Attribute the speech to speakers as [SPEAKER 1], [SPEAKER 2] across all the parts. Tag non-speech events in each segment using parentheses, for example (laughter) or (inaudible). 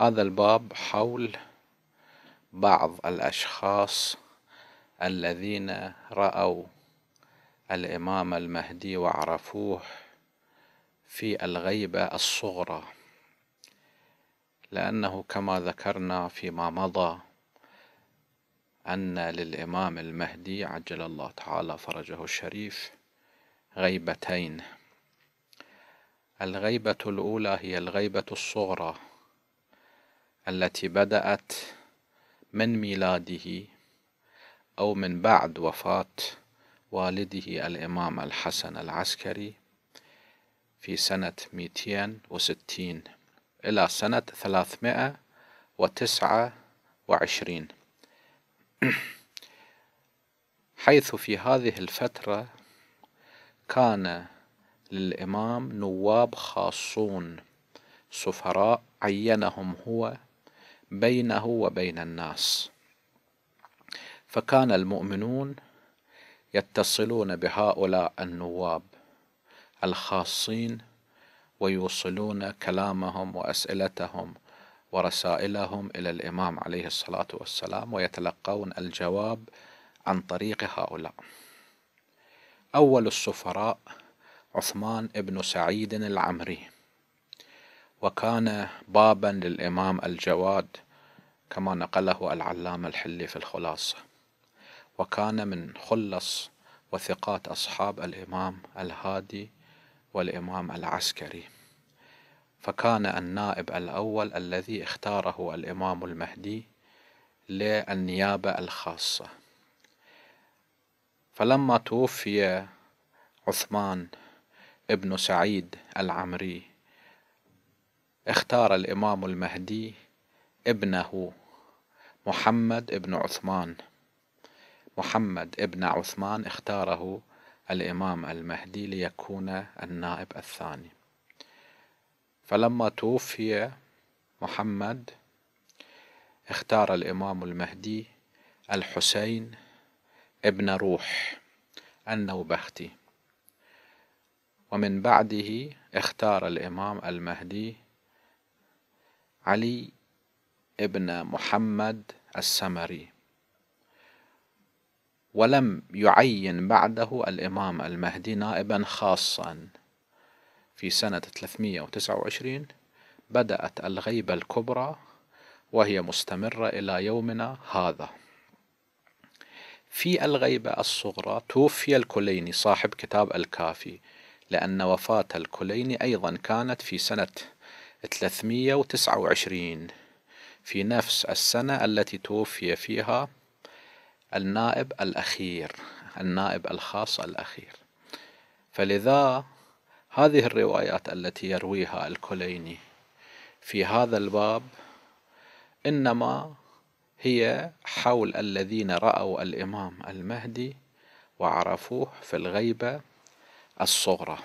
[SPEAKER 1] هذا الباب حول بعض الأشخاص الذين رأوا الإمام المهدي وعرفوه في الغيبة الصغرى لأنه كما ذكرنا فيما مضى أن للإمام المهدي عجل الله تعالى فرجه الشريف غيبتين الغيبة الأولى هي الغيبة الصغرى التي بدأت من ميلاده أو من بعد وفاة والده الإمام الحسن العسكري في سنة 260 إلى سنة 329 (clears throat) حيث في هذه الفترة كان للإمام نواب خاصون سفراء عينهم هو بينه وبين الناس فكان المؤمنون يتصلون بهؤلاء النواب الخاصين ويوصلون كلامهم واسئلتهم ورسائلهم الى الامام عليه الصلاه والسلام ويتلقون الجواب عن طريق هؤلاء اول السفراء عثمان بن سعيد العمري وكان بابا للإمام الجواد كما نقله العلامة الحلي في الخلاصة وكان من خلص وثقات أصحاب الإمام الهادي والإمام العسكري فكان النائب الأول الذي اختاره الإمام المهدي للنيابة الخاصة فلما توفي عثمان ابن سعيد العمري اختار الإمام المهدي ابنه محمد ابن عثمان محمد ابن عثمان اختاره الإمام المهدي ليكون النائب الثاني فلما توفي محمد اختار الإمام المهدي الحسين ابن روح النوبختي ومن بعده اختار الإمام المهدي علي ابن محمد السمري ولم يعين بعده الإمام المهدي نائبا خاصا في سنة 329 بدأت الغيبة الكبرى وهي مستمرة إلى يومنا هذا في الغيبة الصغرى توفي الكليني صاحب كتاب الكافي لأن وفاة الكليني أيضا كانت في سنة 329 في نفس السنة التي توفي فيها النائب الأخير النائب الخاص الأخير فلذا هذه الروايات التي يرويها الكليني في هذا الباب إنما هي حول الذين رأوا الإمام المهدي وعرفوه في الغيبة الصغرى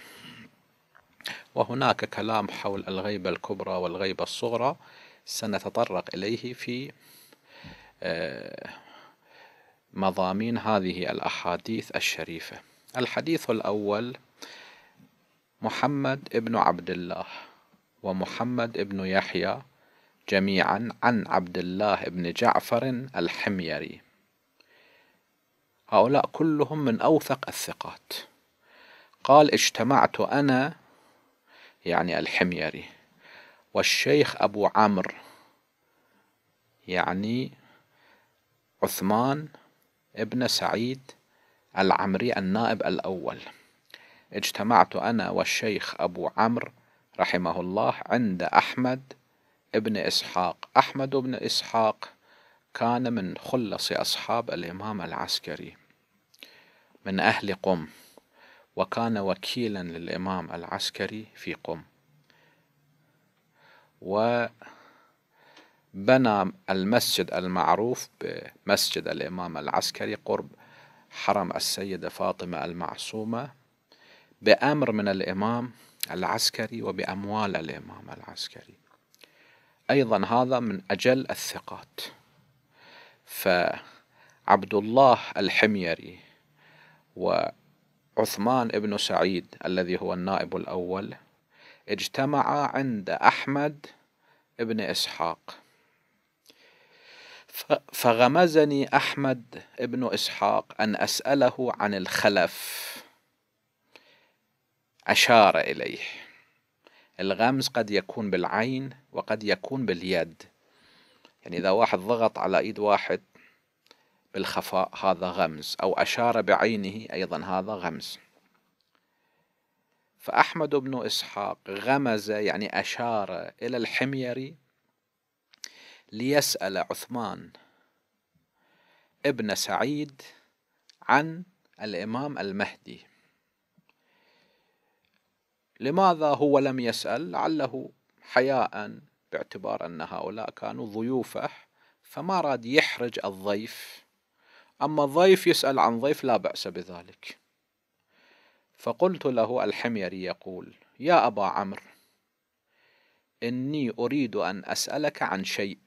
[SPEAKER 1] وهناك كلام حول الغيبة الكبرى والغيبة الصغرى سنتطرق إليه في آه، مضامين هذه الأحاديث الشريفة الحديث الأول محمد ابن عبد الله ومحمد ابن يحيى جميعا عن عبد الله بن جعفر الحميري هؤلاء كلهم من أوثق الثقات قال اجتمعت أنا يعني الحميري والشيخ أبو عمرو يعني عثمان ابن سعيد العمري النائب الأول اجتمعت أنا والشيخ أبو عمرو رحمه الله عند أحمد ابن إسحاق أحمد بن إسحاق كان من خلص أصحاب الإمام العسكري من أهل قم وكان وكيلا للإمام العسكري في قم وبنى المسجد المعروف بمسجد الإمام العسكري قرب حرم السيدة فاطمة المعصومة بأمر من الإمام العسكري وبأموال الإمام العسكري أيضا هذا من أجل الثقات فعبد الله الحميري و عثمان بن سعيد الذي هو النائب الأول اجتمع عند أحمد بن إسحاق فغمزني أحمد بن إسحاق أن أسأله عن الخلف أشار إليه الغمز قد يكون بالعين وقد يكون باليد يعني إذا واحد ضغط على إيد واحد بالخفاء هذا غمز أو أشار بعينه أيضا هذا غمز فأحمد بن إسحاق غمز يعني أشار إلى الحميري ليسأل عثمان ابن سعيد عن الإمام المهدي لماذا هو لم يسأل لعله حياء باعتبار أن هؤلاء كانوا ضيوفه فما راد يحرج الضيف أما ضيف يسأل عن ضيف لا بأس بذلك فقلت له الحميري يقول يا أبا عمرو إني أريد أن أسألك عن شيء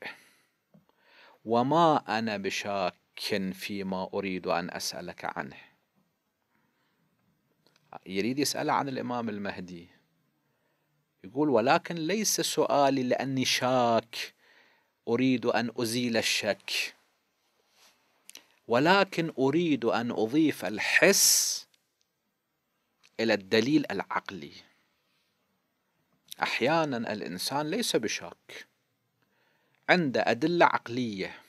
[SPEAKER 1] وما أنا بشاك فيما أريد أن أسألك عنه يريد يسأل عن الإمام المهدي يقول ولكن ليس سؤالي لأني شاك أريد أن أزيل الشك ولكن أريد أن أضيف الحس إلى الدليل العقلي أحيانا الإنسان ليس بشك عنده أدلة عقلية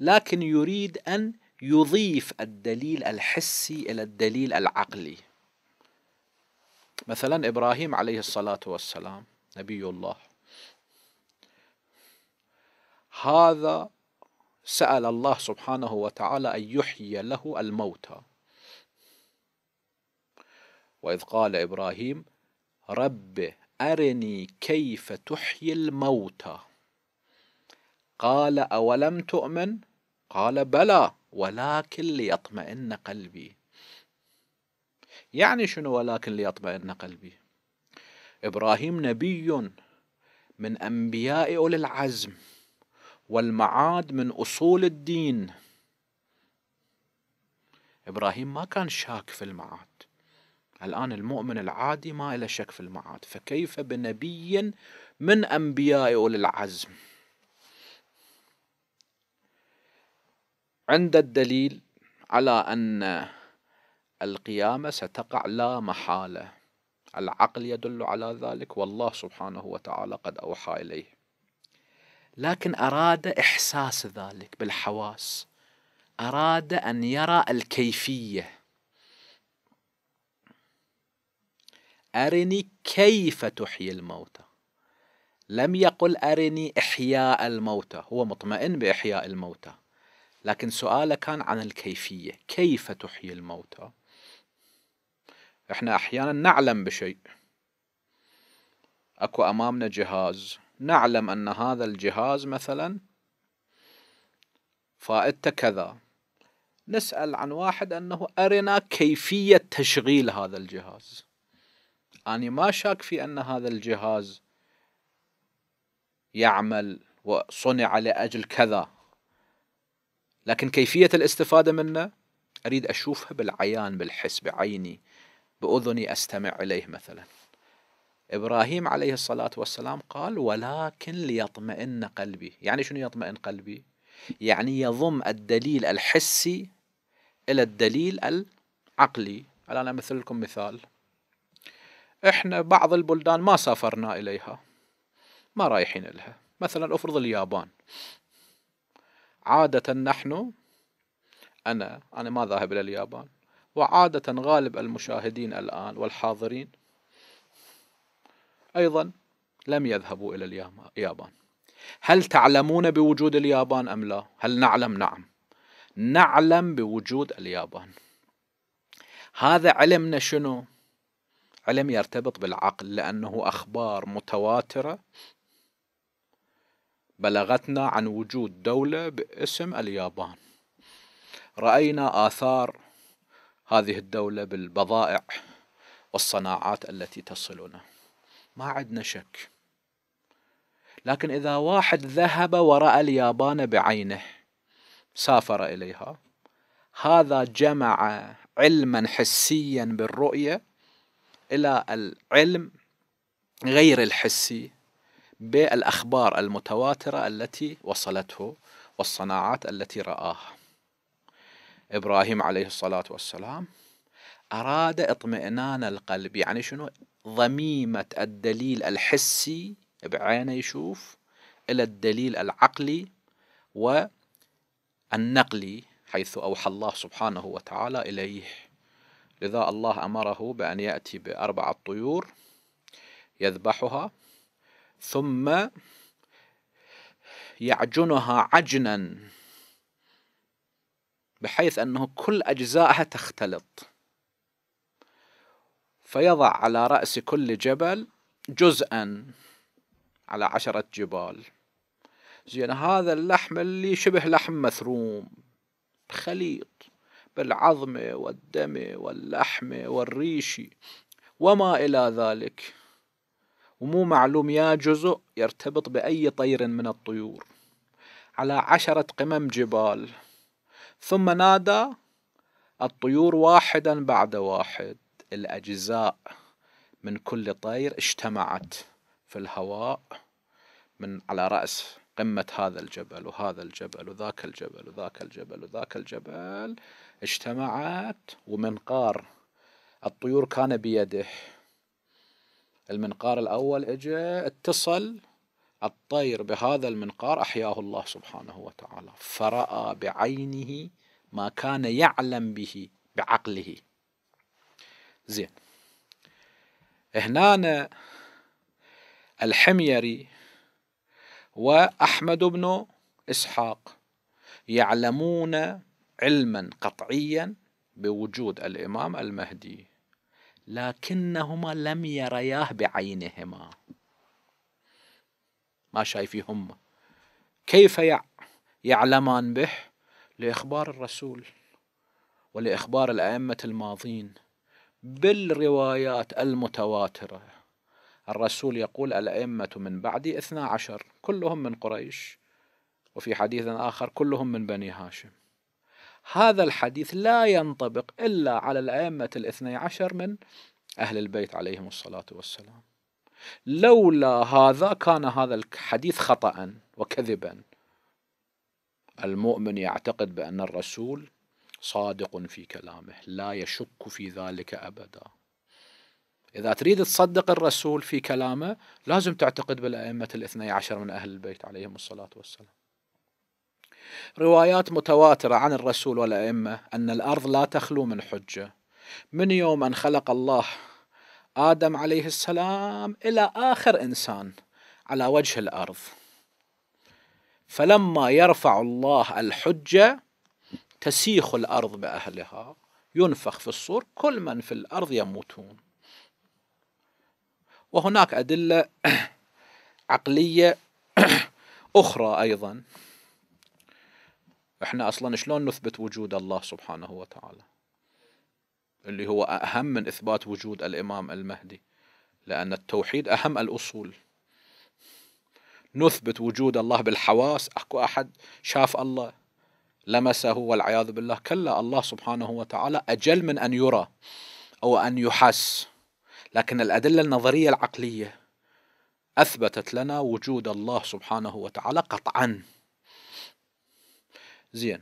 [SPEAKER 1] لكن يريد أن يضيف الدليل الحسي إلى الدليل العقلي مثلا إبراهيم عليه الصلاة والسلام نبي الله هذا سأل الله سبحانه وتعالى أن يحيي له الموتى وإذ قال إبراهيم رب أرني كيف تحيي الموتى قال أولم تؤمن قال بلى ولكن ليطمئن قلبي يعني شنو ولكن ليطمئن قلبي إبراهيم نبي من أنبياء أولي العزم والمعاد من أصول الدين إبراهيم ما كان شاك في المعاد الآن المؤمن العادي ما له شك في المعاد فكيف بنبي من أنبياء أولي العزم عند الدليل على أن القيامة ستقع لا محالة العقل يدل على ذلك والله سبحانه وتعالى قد أوحى إليه لكن أراد إحساس ذلك بالحواس أراد أن يرى الكيفية أرني كيف تحيي الموتى لم يقل أرني إحياء الموتى هو مطمئن بإحياء الموتى لكن سؤاله كان عن الكيفية كيف تحيي الموتى احنا أحيانا نعلم بشيء أكو أمامنا جهاز نعلم أن هذا الجهاز مثلا فائدته كذا نسأل عن واحد أنه أرنا كيفية تشغيل هذا الجهاز أنا ما شاك في أن هذا الجهاز يعمل وصنع لأجل كذا لكن كيفية الاستفادة منه أريد أشوفها بالعيان بالحس بعيني بأذني أستمع إليه مثلاً إبراهيم عليه الصلاة والسلام قال ولكن ليطمئن قلبي يعني شنو يطمئن قلبي يعني يضم الدليل الحسي إلى الدليل العقلي الآن أمثل لكم مثال إحنا بعض البلدان ما سافرنا إليها ما رايحين لها مثلا أفرض اليابان عادة نحن أنا أنا ما ذاهب إلى اليابان وعادة غالب المشاهدين الآن والحاضرين أيضا لم يذهبوا إلى اليابان هل تعلمون بوجود اليابان أم لا؟ هل نعلم؟ نعم نعلم بوجود اليابان هذا علمنا شنو؟ علم يرتبط بالعقل لأنه أخبار متواترة بلغتنا عن وجود دولة باسم اليابان رأينا آثار هذه الدولة بالبضائع والصناعات التي تصلنا ما عندنا شك لكن إذا واحد ذهب ورأى اليابان بعينه سافر إليها هذا جمع علما حسيا بالرؤية إلى العلم غير الحسي بالأخبار المتواترة التي وصلته والصناعات التي رآها إبراهيم عليه الصلاة والسلام أراد اطمئنان القلب يعني شنو ضميمة الدليل الحسي بعينه يشوف إلى الدليل العقلي والنقلي حيث أوحى الله سبحانه وتعالى إليه لذا الله أمره بأن يأتي بأربعة طيور يذبحها ثم يعجنها عجنا بحيث أنه كل أجزائها تختلط فيضع على رأس كل جبل جزءا على عشرة جبال زين هذا اللحم اللي شبه لحم مثروم خليط بالعظم والدم واللحم والريش وما إلى ذلك ومو معلوم يا جزء يرتبط بأي طير من الطيور على عشرة قمم جبال ثم نادى الطيور واحدا بعد واحد الأجزاء من كل طير اجتمعت في الهواء من على رأس قمة هذا الجبل وهذا الجبل وذاك الجبل وذاك الجبل وذاك الجبل اجتمعت ومنقار الطيور كان بيده المنقار الأول اجى اتصل الطير بهذا المنقار أحياه الله سبحانه وتعالى فرأى بعينه ما كان يعلم به بعقله زين هنا الحميري وأحمد بن إسحاق يعلمون علما قطعيا بوجود الإمام المهدي لكنهما لم يرياه بعينهما ما شايفيهما كيف يعلمان به لإخبار الرسول ولإخبار الأئمة الماضين بالروايات المتواترة الرسول يقول الأئمة من بعدي اثنا عشر كلهم من قريش وفي حديث آخر كلهم من بني هاشم هذا الحديث لا ينطبق إلا على الأئمة الاثني عشر من أهل البيت عليهم الصلاة والسلام لولا هذا كان هذا الحديث خطأ وكذبا المؤمن يعتقد بأن الرسول صادق في كلامه لا يشك في ذلك أبدا إذا تريد تصدق الرسول في كلامه لازم تعتقد بالأئمة الاثني عشر من أهل البيت عليهم الصلاة والسلام روايات متواترة عن الرسول والأئمة أن الأرض لا تخلو من حجة من يوم أن خلق الله آدم عليه السلام إلى آخر إنسان على وجه الأرض فلما يرفع الله الحجة تسيخ الأرض بأهلها ينفخ في الصور كل من في الأرض يموتون وهناك أدلة (coughs) عقلية (coughs) أخرى أيضا احنا أصلا شلون نثبت وجود الله سبحانه وتعالى اللي هو أهم من إثبات وجود الإمام المهدي لأن التوحيد أهم الأصول نثبت وجود الله بالحواس أكو أحد شاف الله لمسه والعياذ بالله كلا الله سبحانه وتعالى أجل من أن يرى أو أن يحس لكن الأدلة النظرية العقلية أثبتت لنا وجود الله سبحانه وتعالى قطعا زين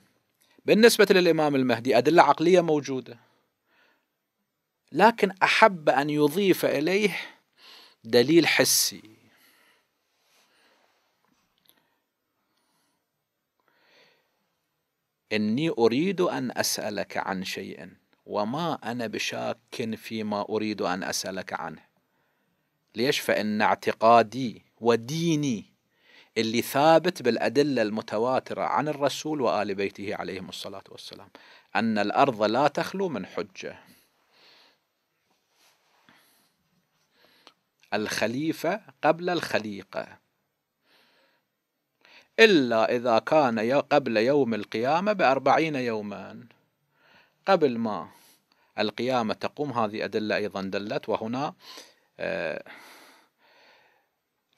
[SPEAKER 1] بالنسبة للإمام المهدي أدلة عقلية موجودة لكن أحب أن يضيف إليه دليل حسي إني أريد أن أسألك عن شيء وما أنا بشاك فيما أريد أن أسألك عنه ليش فإن اعتقادي وديني اللي ثابت بالأدلة المتواترة عن الرسول وآل بيته عليهم الصلاة والسلام أن الأرض لا تخلو من حجة الخليفة قبل الخليقة إلا إذا كان قبل يوم القيامة بأربعين يوما قبل ما القيامة تقوم هذه أدلة أيضا دلت وهنا آه،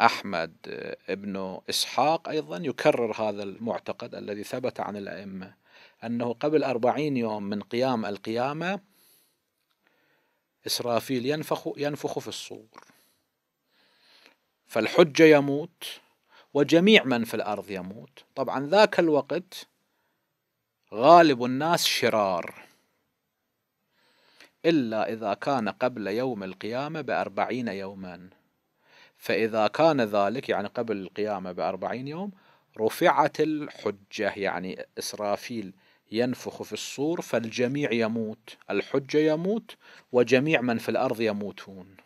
[SPEAKER 1] أحمد آه، ابن إسحاق أيضا يكرر هذا المعتقد الذي ثبت عن الأئمة أنه قبل أربعين يوم من قيام القيامة إسرافيل ينفخ, ينفخ في الصور فالحجة يموت وجميع من في الأرض يموت طبعا ذاك الوقت غالب الناس شرار إلا إذا كان قبل يوم القيامة بأربعين يوما فإذا كان ذلك يعني قبل القيامة بأربعين يوم رفعت الحجة يعني إسرافيل ينفخ في الصور فالجميع يموت الحجة يموت وجميع من في الأرض يموتون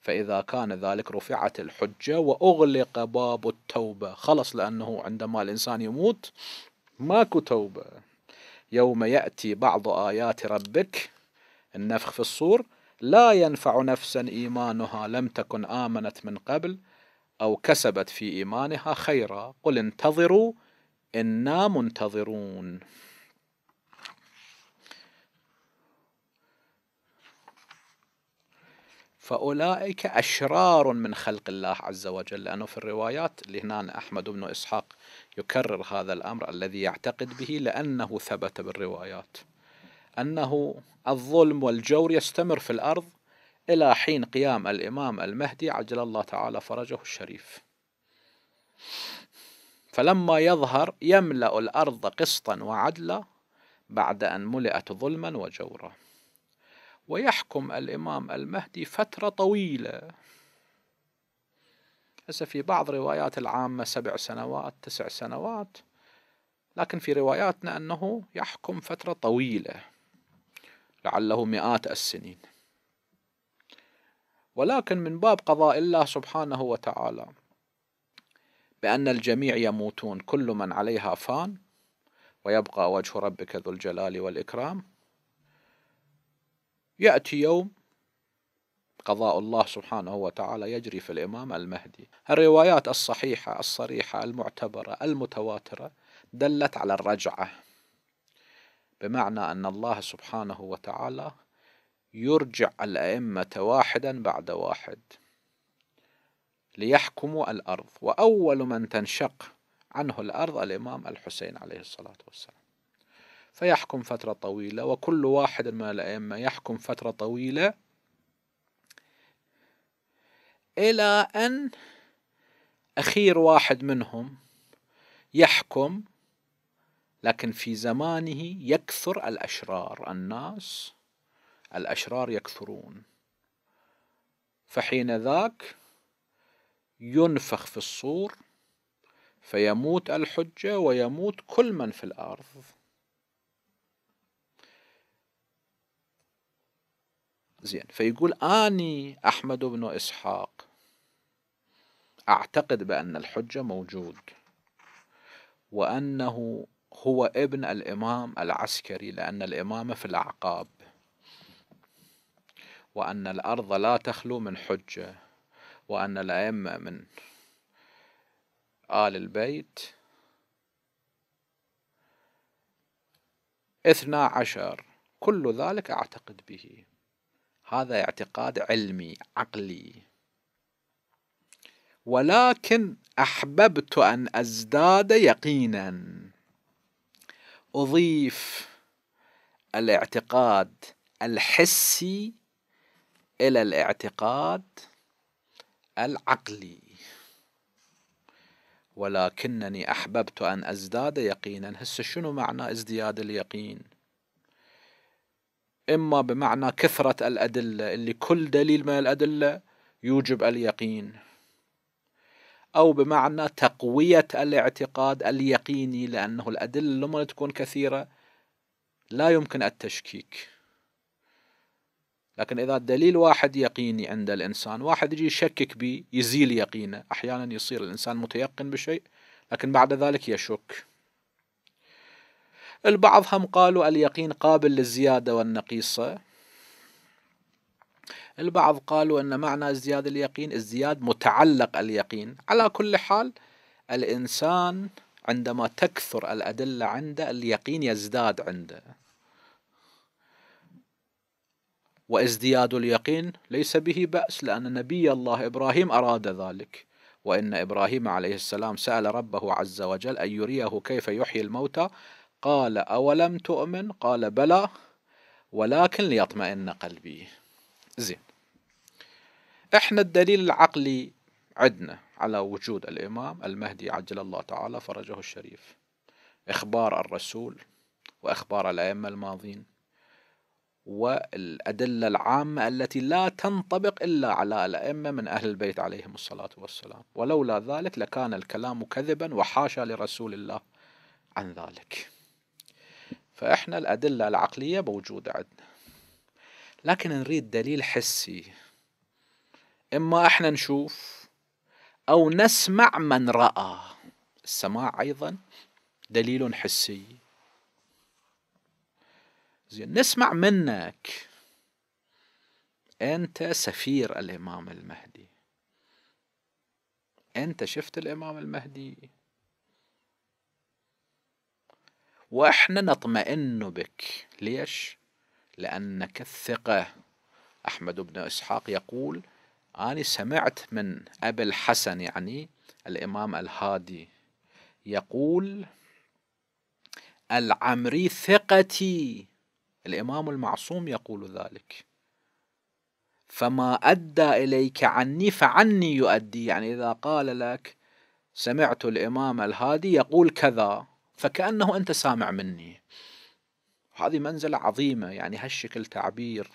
[SPEAKER 1] فإذا كان ذلك رفعت الحجة وأغلق باب التوبة خلص لأنه عندما الإنسان يموت ماكو توبة يوم يأتي بعض آيات ربك النفخ في الصور لا ينفع نفسا إيمانها لم تكن آمنت من قبل أو كسبت في إيمانها خيرا قل انتظروا إنا منتظرون فأولئك أشرار من خلق الله عز وجل لأنه في الروايات اللي هنا أحمد بن إسحاق يكرر هذا الأمر الذي يعتقد به لأنه ثبت بالروايات أنه الظلم والجور يستمر في الأرض إلى حين قيام الإمام المهدي عجل الله تعالى فرجه الشريف فلما يظهر يملأ الأرض قسطا وعدلا بعد أن ملئت ظلما وجورا ويحكم الإمام المهدي فترة طويلة هسه في بعض روايات العامة سبع سنوات تسع سنوات لكن في رواياتنا أنه يحكم فترة طويلة لعله مئات السنين ولكن من باب قضاء الله سبحانه وتعالى بأن الجميع يموتون كل من عليها فان ويبقى وجه ربك ذو الجلال والإكرام يأتي يوم قضاء الله سبحانه وتعالى يجري في الإمام المهدي الروايات الصحيحة الصريحة المعتبرة المتواترة دلت على الرجعة بمعنى أن الله سبحانه وتعالى يرجع الأئمة واحدا بعد واحد ليحكموا الأرض وأول من تنشق عنه الأرض الإمام الحسين عليه الصلاة والسلام فيحكم فترة طويلة وكل واحد من الأئمة يحكم فترة طويلة إلى أن أخير واحد منهم يحكم لكن في زمانه يكثر الأشرار الناس الأشرار يكثرون فحين ذاك ينفخ في الصور فيموت الحجة ويموت كل من في الأرض زين فيقول أني أحمد بن إسحاق أعتقد بأن الحجة موجود وأنه هو ابن الإمام العسكري لأن الإمامة في الأعقاب وأن الأرض لا تخلو من حجة وأن الأئمة من آل البيت اثنا عشر كل ذلك أعتقد به هذا اعتقاد علمي عقلي ولكن احببت ان ازداد يقينا اضيف الاعتقاد الحسي الى الاعتقاد العقلي ولكنني احببت ان ازداد يقينا هسه شنو معنى ازدياد اليقين إما بمعنى كثرة الأدلة اللي كل دليل من الأدلة يوجب اليقين أو بمعنى تقوية الاعتقاد اليقيني لأنه الأدلة لما تكون كثيرة لا يمكن التشكيك لكن إذا الدليل واحد يقيني عند الإنسان واحد يجي يشكك به يزيل يقينه أحيانا يصير الإنسان متيقن بشيء لكن بعد ذلك يشك البعض هم قالوا اليقين قابل للزيادة والنقيصة البعض قالوا أن معنى ازدياد اليقين ازدياد متعلق اليقين على كل حال الإنسان عندما تكثر الأدلة عنده اليقين يزداد عنده وازدياد اليقين ليس به بأس لأن نبي الله إبراهيم أراد ذلك وإن إبراهيم عليه السلام سأل ربه عز وجل أن يريه كيف يحيي الموتى قال أولم تؤمن قال بلى ولكن ليطمئن قلبي زين احنا الدليل العقلي عندنا على وجود الإمام المهدي عجل الله تعالى فرجه الشريف إخبار الرسول وإخبار الأئمة الماضين والأدلة العامة التي لا تنطبق إلا على الأئمة من أهل البيت عليهم الصلاة والسلام ولولا ذلك لكان الكلام كذبا وحاشا لرسول الله عن ذلك فإحنا الأدلة العقلية موجودة عندنا لكن نريد دليل حسي إما إحنا نشوف أو نسمع من رأى السماع أيضا دليل حسي زين نسمع منك أنت سفير الإمام المهدي أنت شفت الإمام المهدي وإحنا نطمئن بك ليش؟ لأنك الثقة أحمد بن إسحاق يقول أنا سمعت من أبي الحسن يعني الإمام الهادي يقول العمري ثقتي الإمام المعصوم يقول ذلك فما أدى إليك عني فعني يؤدي يعني إذا قال لك سمعت الإمام الهادي يقول كذا فكأنه أنت سامع مني هذه منزلة عظيمة يعني هالشكل تعبير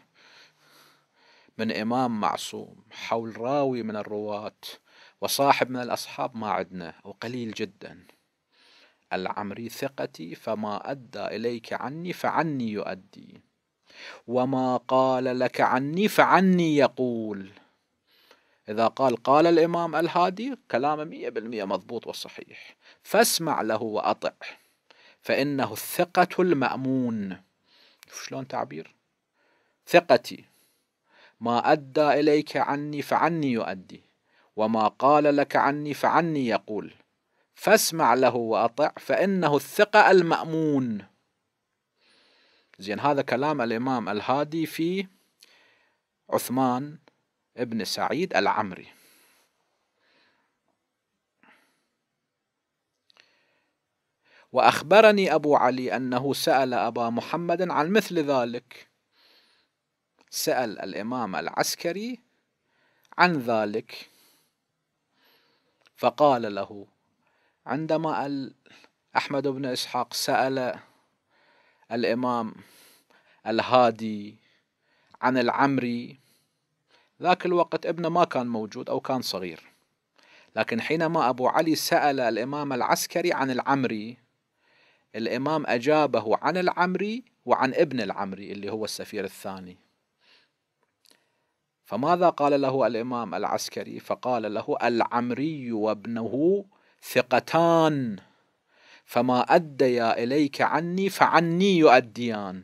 [SPEAKER 1] من إمام معصوم حول راوي من الرواة وصاحب من الأصحاب ما عدنا وقليل جدا العمري ثقتي فما أدى إليك عني فعني يؤدي وما قال لك عني فعني يقول إذا قال قال الإمام الهادي كلامه مية بالمية مضبوط وصحيح فاسمع له وأطع فإنه الثقة المأمون شلون تعبير ثقتي ما أدى إليك عني فعني يؤدي وما قال لك عني فعني يقول فاسمع له وأطع فإنه الثقة المأمون زين هذا كلام الإمام الهادي في عثمان ابن سعيد العمري وأخبرني أبو علي أنه سأل أبا محمد عن مثل ذلك سأل الإمام العسكري عن ذلك فقال له عندما أحمد بن إسحاق سأل الإمام الهادي عن العمري ذاك الوقت ابنه ما كان موجود أو كان صغير لكن حينما أبو علي سأل الإمام العسكري عن العمري الإمام أجابه عن العمري وعن ابن العمري اللي هو السفير الثاني فماذا قال له الإمام العسكري فقال له العمري وابنه ثقتان فما أديا إليك عني فعني يؤديان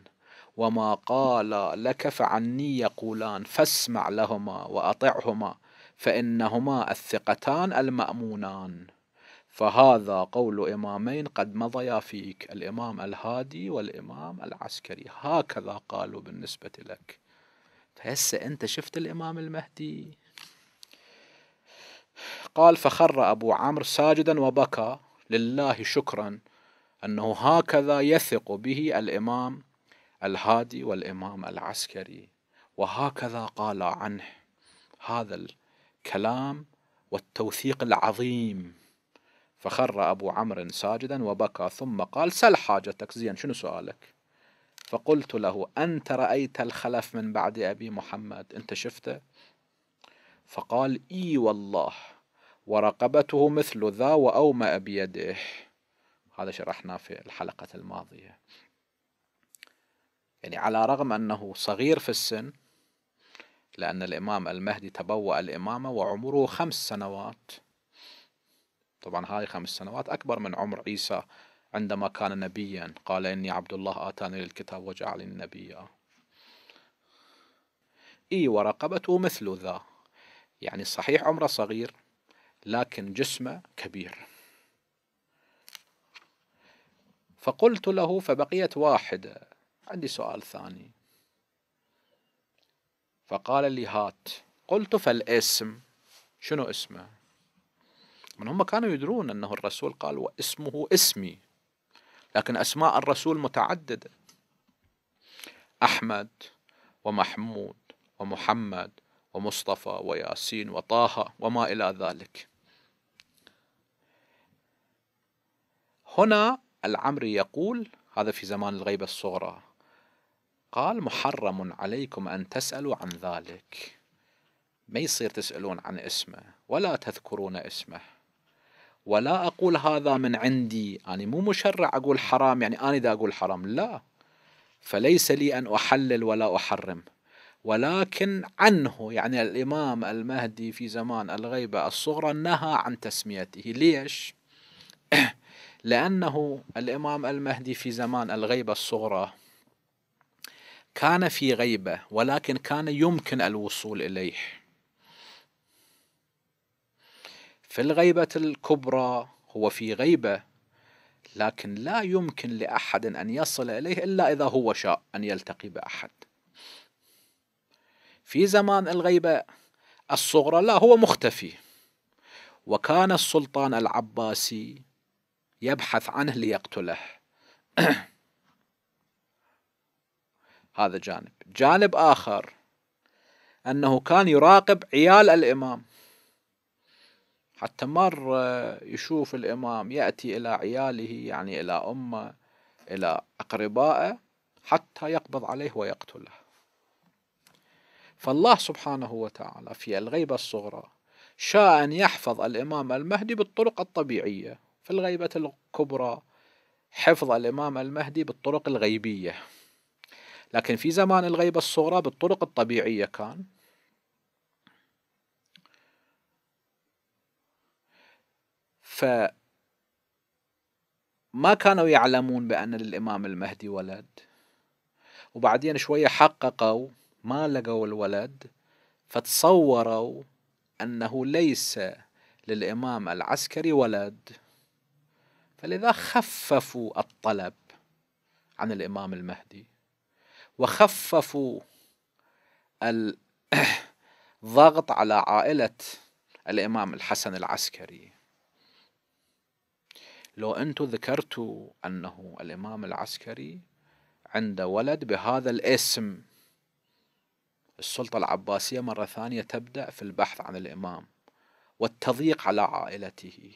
[SPEAKER 1] وما قال لك فعني يقولان فاسمع لهما وأطعهما فإنهما الثقتان المأمونان فهذا قول إمامين قد مضيا فيك الإمام الهادي والإمام العسكري هكذا قالوا بالنسبة لك فهسه أنت شفت الإمام المهدي قال فخر أبو عمرو ساجدا وبكى لله شكرا أنه هكذا يثق به الإمام الهادي والإمام العسكري وهكذا قال عنه هذا الكلام والتوثيق العظيم فخر أبو عمرو ساجدا وبكى ثم قال سل حاجتك زين شنو سؤالك فقلت له أنت رأيت الخلف من بعد أبي محمد أنت شفته فقال إي والله ورقبته مثل ذا وأومأ بيده هذا شرحناه في الحلقة الماضية يعني على رغم أنه صغير في السن لأن الإمام المهدي تبوأ الإمامة وعمره خمس سنوات طبعا هاي خمس سنوات أكبر من عمر عيسى عندما كان نبيا قال إني عبد الله آتاني الكتاب وجعلني نبيا إي ورقبته مثل ذا يعني صحيح عمره صغير لكن جسمه كبير فقلت له فبقيت واحدة عندي سؤال ثاني فقال لي هات قلت فالاسم شنو اسمه من هم كانوا يدرون أنه الرسول قال واسمه اسمي لكن أسماء الرسول متعددة أحمد ومحمود ومحمد ومصطفى وياسين وطه وما إلى ذلك هنا العمري يقول هذا في زمان الغيبة الصغرى قال محرم عليكم أن تسألوا عن ذلك ما يصير تسألون عن اسمه ولا تذكرون اسمه ولا أقول هذا من عندي أنا يعني مو مشرع أقول حرام يعني أنا دا أقول حرام لا فليس لي أن أحلل ولا أحرم ولكن عنه يعني الإمام المهدي في زمان الغيبة الصغرى نهى عن تسميته ليش؟ (clears throat) لأنه الإمام المهدي في زمان الغيبة الصغرى كان في غيبة ولكن كان يمكن الوصول إليه في الغيبة الكبرى هو في غيبة لكن لا يمكن لأحد أن يصل إليه إلا إذا هو شاء أن يلتقي بأحد في زمان الغيبة الصغرى لا هو مختفي وكان السلطان العباسي يبحث عنه ليقتله (clears throat) هذا جانب جانب آخر أنه كان يراقب عيال الإمام حتى مر آه، يشوف الإمام يأتي إلى عياله يعني إلى أمه إلى أقربائه حتى يقبض عليه ويقتله فالله سبحانه وتعالى في الغيبة الصغرى شاء أن يحفظ الإمام المهدي بالطرق الطبيعية في الغيبة الكبرى حفظ الإمام المهدي بالطرق الغيبية لكن في زمان الغيبة الصغرى بالطرق الطبيعية كان ف ما كانوا يعلمون بأن للإمام المهدي ولد وبعدين شوية حققوا ما لقوا الولد فتصوروا أنه ليس للإمام العسكري ولد فلذا خففوا الطلب عن الإمام المهدي وخففوا الضغط (coughs) على عائلة الإمام الحسن العسكري لو أنتم ذكرتوا أنه الإمام العسكري عنده ولد بهذا الاسم السلطة العباسية مرة ثانية تبدأ في البحث عن الإمام والتضييق على عائلته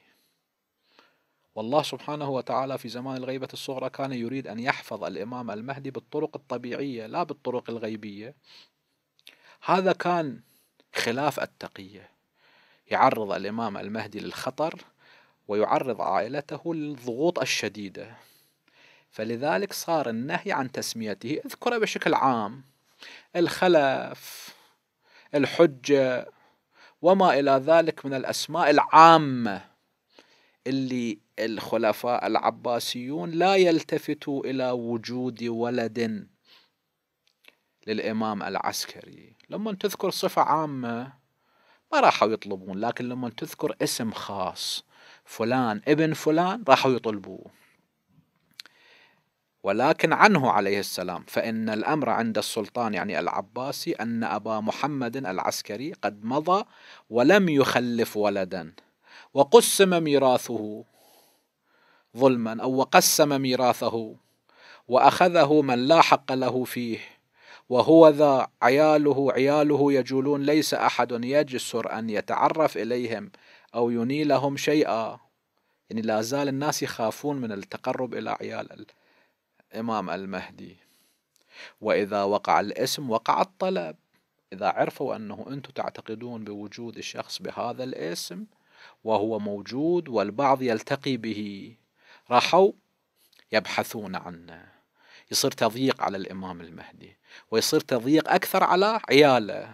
[SPEAKER 1] والله سبحانه وتعالى في زمان الغيبة الصغرى كان يريد أن يحفظ الإمام المهدي بالطرق الطبيعية لا بالطرق الغيبية هذا كان خلاف التقية يعرض الإمام المهدي للخطر ويعرض عائلته للضغوط الشديدة فلذلك صار النهي عن تسميته اذكره بشكل عام الخلف الحجة وما إلى ذلك من الأسماء العامة اللي الخلفاء العباسيون لا يلتفتوا إلى وجود ولد للإمام العسكري لما تذكر صفة عامة ما راحوا يطلبون لكن لما تذكر اسم خاص فلان ابن فلان راحوا يطلبوه ولكن عنه عليه السلام فإن الأمر عند السلطان يعني العباسي أن أبا محمد العسكري قد مضى ولم يخلف ولدا وقسم ميراثه ظلما أو وقسم ميراثه وأخذه من لا حق له فيه وهو ذا عياله عياله يجولون ليس أحد يجسر أن يتعرف إليهم أو ينيلهم شيئا يعني لا زال الناس يخافون من التقرب إلى عيال الإمام المهدي وإذا وقع الاسم وقع الطلب إذا عرفوا أنه أنتم تعتقدون بوجود الشخص بهذا الاسم وهو موجود والبعض يلتقي به راحوا يبحثون عنه يصير تضييق على الإمام المهدي ويصير تضييق أكثر على عياله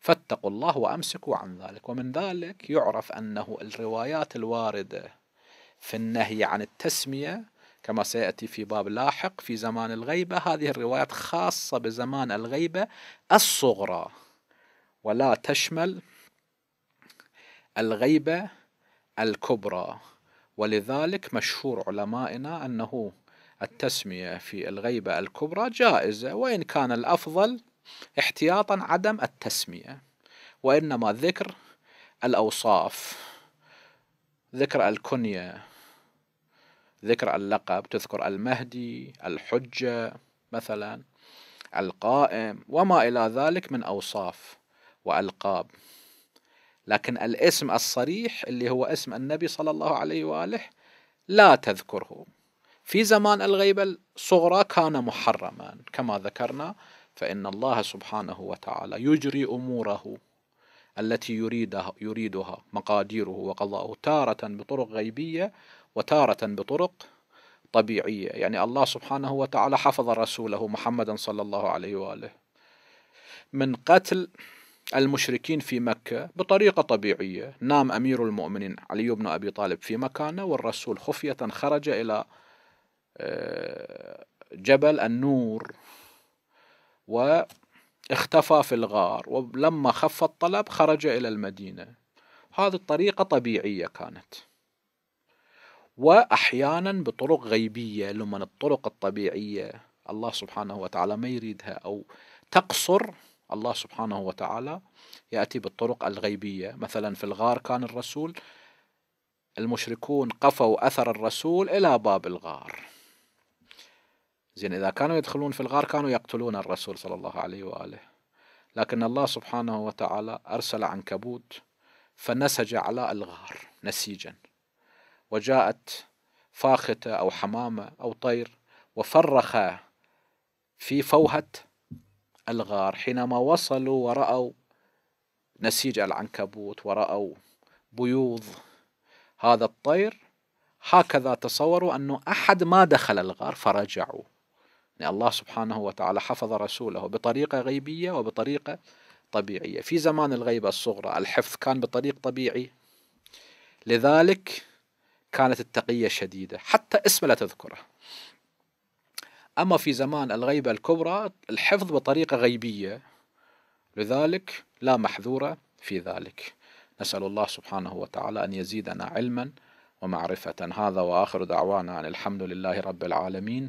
[SPEAKER 1] فاتقوا الله وأمسكوا عن ذلك ومن ذلك يعرف أنه الروايات الواردة في النهي عن التسمية كما سيأتي في باب لاحق في زمان الغيبة هذه الروايات خاصة بزمان الغيبة الصغرى ولا تشمل الغيبة الكبرى ولذلك مشهور علمائنا أنه التسمية في الغيبة الكبرى جائزة وإن كان الأفضل احتياطا عدم التسمية وإنما ذكر الأوصاف ذكر الكنية ذكر اللقب تذكر المهدي الحجة مثلا القائم وما إلى ذلك من أوصاف وألقاب لكن الاسم الصريح اللي هو اسم النبي صلى الله عليه وآله لا تذكره في زمان الغيبة الصغرى كان محرما كما ذكرنا فإن الله سبحانه وتعالى يجري أموره التي يريدها, يريدها مقاديره وقضاؤه تارة بطرق غيبية وتارة بطرق طبيعية يعني الله سبحانه وتعالى حفظ رسوله محمدا صلى الله عليه وآله من قتل المشركين في مكة بطريقة طبيعية نام أمير المؤمنين علي بن أبي طالب في مكانه والرسول خفية خرج إلى آه، جبل النور واختفى في الغار ولما خف الطلب خرج إلى المدينة هذه الطريقة طبيعية كانت وأحيانا بطرق غيبية لمن الطرق الطبيعية الله سبحانه وتعالى ما يريدها أو تقصر الله سبحانه وتعالى يأتي بالطرق الغيبية مثلا في الغار كان الرسول المشركون قفوا أثر الرسول إلى باب الغار زين إذا كانوا يدخلون في الغار كانوا يقتلون الرسول صلى الله عليه وآله لكن الله سبحانه وتعالى أرسل عنكبوت فنسج على الغار نسيجا وجاءت فاخته او حمامه او طير وفرخ في فوهه الغار حينما وصلوا وراوا نسيج العنكبوت وراوا بيوض هذا الطير هكذا تصوروا انه احد ما دخل الغار فرجعوا يعني الله سبحانه وتعالى حفظ رسوله بطريقة غيبية وبطريقة طبيعية في زمان الغيبة الصغرى الحفظ كان بطريق طبيعي لذلك كانت التقية شديدة حتى اسم لا تذكره أما في زمان الغيبة الكبرى الحفظ بطريقة غيبية لذلك لا محذورة في ذلك نسأل الله سبحانه وتعالى أن يزيدنا علما ومعرفة هذا وآخر دعوانا أن الحمد لله رب العالمين